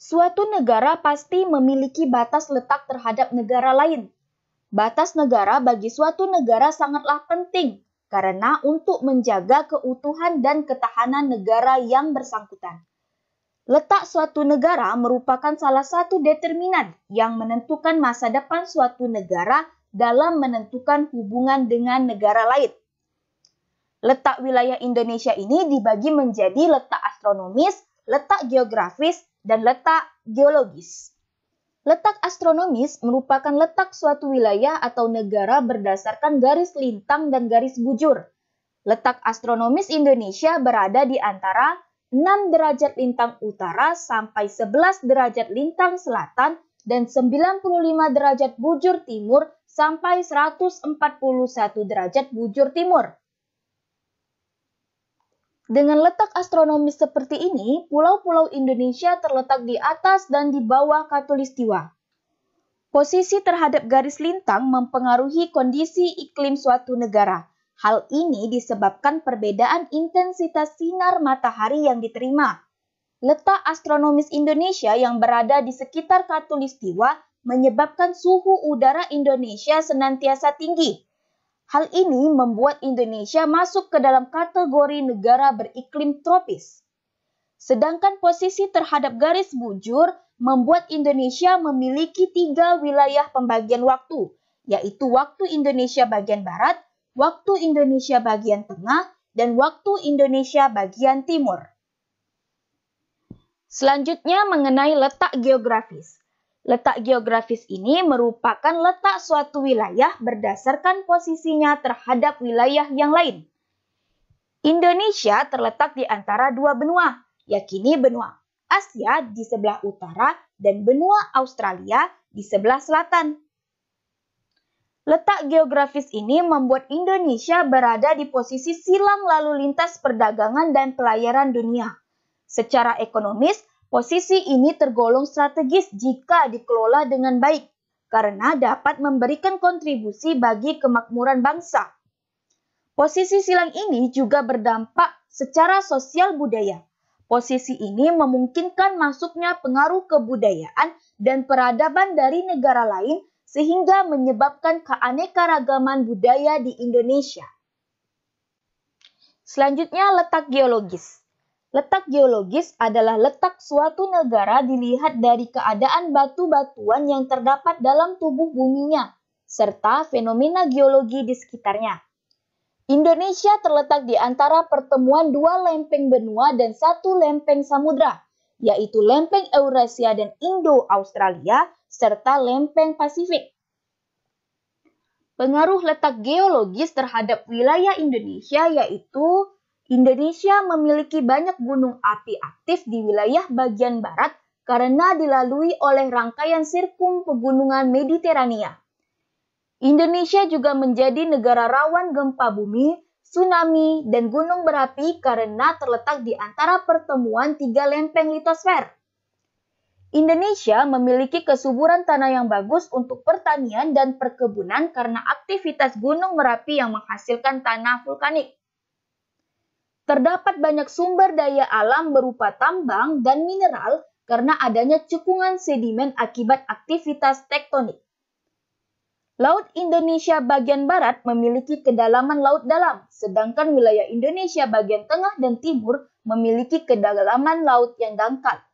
Suatu negara pasti memiliki batas letak terhadap negara lain. Batas negara bagi suatu negara sangatlah penting karena untuk menjaga keutuhan dan ketahanan negara yang bersangkutan. Letak suatu negara merupakan salah satu determinan yang menentukan masa depan suatu negara dalam menentukan hubungan dengan negara lain. Letak wilayah Indonesia ini dibagi menjadi letak astronomis, letak geografis, dan letak geologis. Letak astronomis merupakan letak suatu wilayah atau negara berdasarkan garis lintang dan garis bujur. Letak astronomis Indonesia berada di antara 6 derajat lintang utara sampai 11 derajat lintang selatan dan 95 derajat bujur timur sampai 141 derajat bujur timur. Dengan letak astronomis seperti ini, pulau-pulau Indonesia terletak di atas dan di bawah katulistiwa. Posisi terhadap garis lintang mempengaruhi kondisi iklim suatu negara. Hal ini disebabkan perbedaan intensitas sinar matahari yang diterima. Letak astronomis Indonesia yang berada di sekitar katulistiwa menyebabkan suhu udara Indonesia senantiasa tinggi, Hal ini membuat Indonesia masuk ke dalam kategori negara beriklim tropis. Sedangkan posisi terhadap garis bujur membuat Indonesia memiliki tiga wilayah pembagian waktu, yaitu waktu Indonesia bagian barat, waktu Indonesia bagian tengah, dan waktu Indonesia bagian timur. Selanjutnya mengenai letak geografis. Letak geografis ini merupakan letak suatu wilayah berdasarkan posisinya terhadap wilayah yang lain. Indonesia terletak di antara dua benua, yakini benua Asia di sebelah utara dan benua Australia di sebelah selatan. Letak geografis ini membuat Indonesia berada di posisi silang lalu lintas perdagangan dan pelayaran dunia. Secara ekonomis, Posisi ini tergolong strategis jika dikelola dengan baik, karena dapat memberikan kontribusi bagi kemakmuran bangsa. Posisi silang ini juga berdampak secara sosial budaya. Posisi ini memungkinkan masuknya pengaruh kebudayaan dan peradaban dari negara lain sehingga menyebabkan keanekaragaman budaya di Indonesia. Selanjutnya letak geologis. Letak geologis adalah letak suatu negara dilihat dari keadaan batu-batuan yang terdapat dalam tubuh buminya, serta fenomena geologi di sekitarnya. Indonesia terletak di antara pertemuan dua lempeng benua dan satu lempeng samudra, yaitu lempeng Eurasia dan Indo-Australia, serta lempeng Pasifik. Pengaruh letak geologis terhadap wilayah Indonesia yaitu Indonesia memiliki banyak gunung api aktif di wilayah bagian barat karena dilalui oleh rangkaian sirkum pegunungan Mediterania. Indonesia juga menjadi negara rawan gempa bumi, tsunami, dan gunung berapi karena terletak di antara pertemuan tiga lempeng litosfer. Indonesia memiliki kesuburan tanah yang bagus untuk pertanian dan perkebunan karena aktivitas Gunung Merapi yang menghasilkan tanah vulkanik. Terdapat banyak sumber daya alam berupa tambang dan mineral karena adanya cekungan sedimen akibat aktivitas tektonik. Laut Indonesia bagian barat memiliki kedalaman laut dalam, sedangkan wilayah Indonesia bagian tengah dan timur memiliki kedalaman laut yang dangkal.